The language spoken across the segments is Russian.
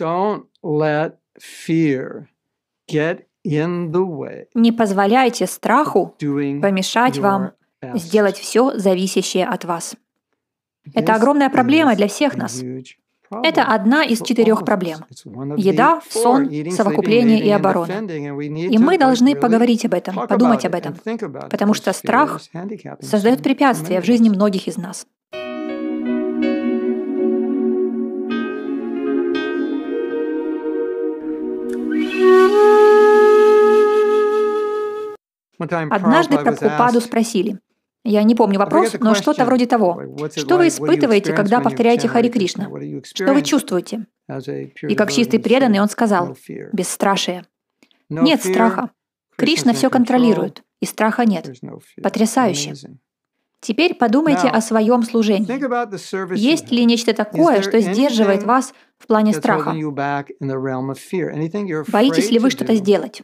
Don't let fear get in the way. Не позволяйте страху помешать вам сделать все зависящее от вас. Это огромная проблема для всех нас. Это одна из четырех проблем. Еда, сон, совокупление и оборона. И мы должны поговорить об этом, подумать об этом, потому что страх создает препятствия в жизни многих из нас. Однажды Прабхупаду спросили, я не помню вопрос, но что-то вроде того. Что вы испытываете, когда повторяете Хари Кришна? Что вы чувствуете? И как чистый преданный он сказал, бесстрашие. Нет страха. Кришна все контролирует, и страха нет. Потрясающе. Теперь подумайте о своем служении. Есть ли нечто такое, что сдерживает вас в плане страха? Боитесь ли вы что-то сделать?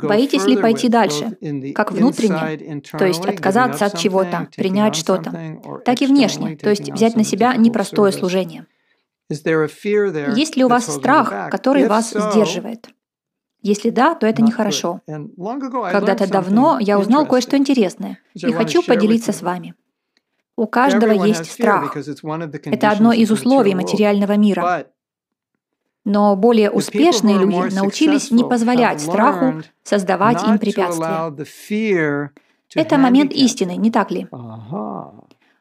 Боитесь ли пойти дальше, как внутренне, то есть отказаться от чего-то, принять что-то, так и внешне, то есть взять на себя непростое служение? Есть ли у вас страх, который вас сдерживает? Если да, то это нехорошо. Когда-то давно я узнал кое-что интересное и хочу поделиться с вами. У каждого есть страх. Это одно из условий материального мира. Но более успешные люди научились не позволять страху создавать им препятствия. Это момент истины, не так ли?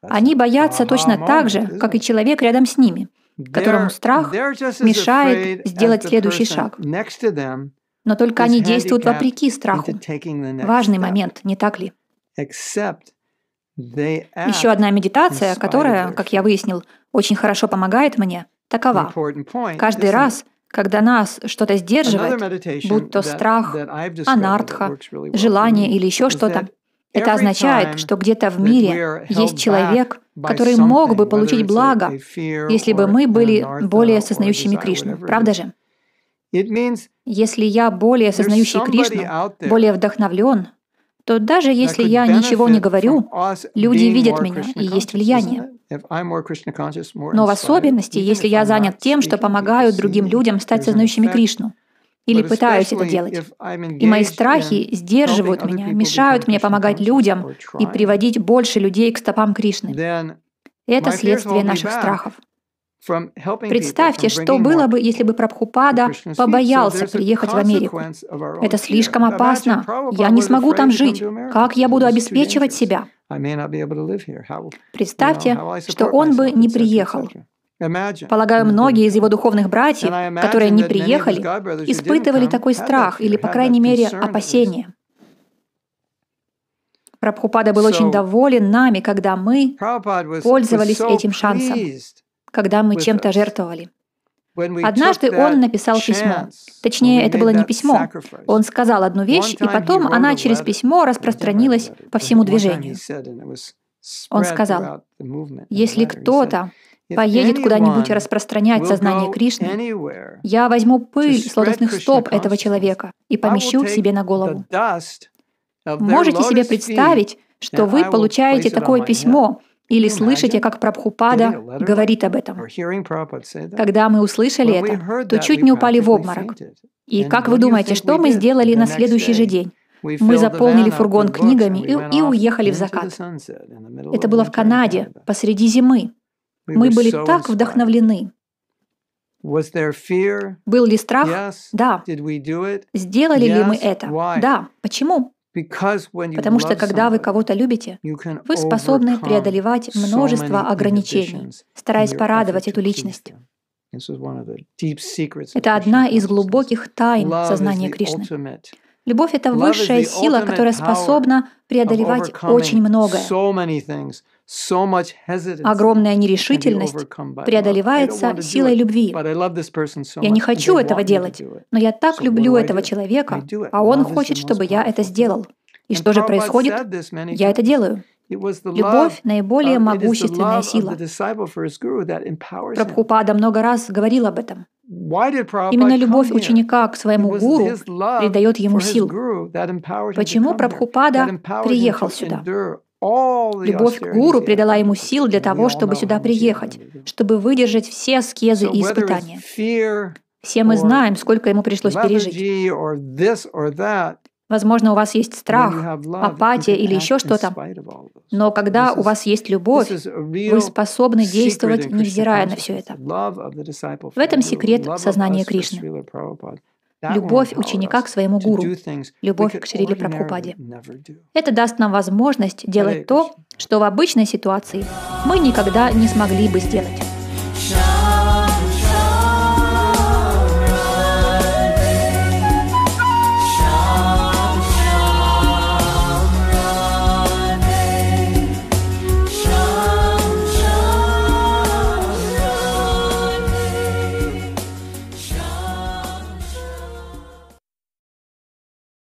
Они боятся точно так же, как и человек рядом с ними, которому страх мешает сделать следующий шаг. Но только они действуют вопреки страху. Важный момент, не так ли? Еще одна медитация, которая, как я выяснил, очень хорошо помогает мне – такова. Каждый раз, когда нас что-то сдерживает, будь то страх, анартха, желание или еще что-то, это означает, что где-то в мире есть человек, который мог бы получить благо, если бы мы были более сознающими Кришну. Правда же? Если я более сознающий Кришну, более вдохновлен, то даже если я ничего не говорю, люди видят меня и есть влияние. Но в особенности, если я занят тем, что помогаю другим людям стать сознающими Кришну, или пытаюсь это делать. И мои страхи сдерживают меня, мешают мне помогать людям и приводить больше людей к стопам Кришны. Это следствие наших страхов. Представьте, что было бы, если бы Прабхупада побоялся приехать в Америку. Это слишком опасно. Я не смогу там жить. Как я буду обеспечивать себя? Представьте, что он бы не приехал. Полагаю, многие из его духовных братьев, которые не приехали, испытывали такой страх или, по крайней мере, опасения. Прабхупада был очень доволен нами, когда мы пользовались этим шансом когда мы чем-то жертвовали. Однажды он написал письмо. Точнее, это было не письмо. Он сказал одну вещь, и потом она через письмо распространилась по всему движению. Он сказал, если кто-то поедет куда-нибудь распространять сознание Кришны, я возьму пыль с лотосных стоп этого человека и помещу себе на голову. Можете себе представить, что вы получаете такое письмо, или слышите, как Прабхупада говорит об этом. Когда мы услышали это, то чуть не упали в обморок. И как вы думаете, что мы сделали на следующий же день? Мы заполнили фургон книгами и, и уехали в закат. Это было в Канаде, uh, посреди зимы. Мы были так вдохновлены. Был ли страх? Да. Сделали ли мы это? Да. Почему? Потому что когда вы кого-то любите, вы способны преодолевать множество ограничений, стараясь порадовать эту личность. Это одна из глубоких тайн сознания Кришны. Любовь — это высшая сила, которая способна преодолевать очень многое. Огромная нерешительность преодолевается силой любви. Я не хочу этого делать, но я так люблю этого человека, а он хочет, чтобы я это сделал. И что же происходит? Я это делаю. Любовь – наиболее um, могущественная сила. Прабхупада много раз говорил об этом. Именно любовь ученика к своему гуру придает ему сил. Почему Прабхупада приехал сюда? Любовь к гуру придала ему сил для того, чтобы сюда приехать, чтобы выдержать все аскезы и испытания. Все мы знаем, сколько ему пришлось пережить. Возможно, у вас есть страх, апатия или еще что-то. Но когда у вас есть любовь, вы способны действовать, невзирая на все это. В этом секрет сознания Кришны. Любовь ученика к своему гуру, любовь к Шриле Прабхупаде. Это даст нам возможность делать то, что в обычной ситуации мы никогда не смогли бы сделать.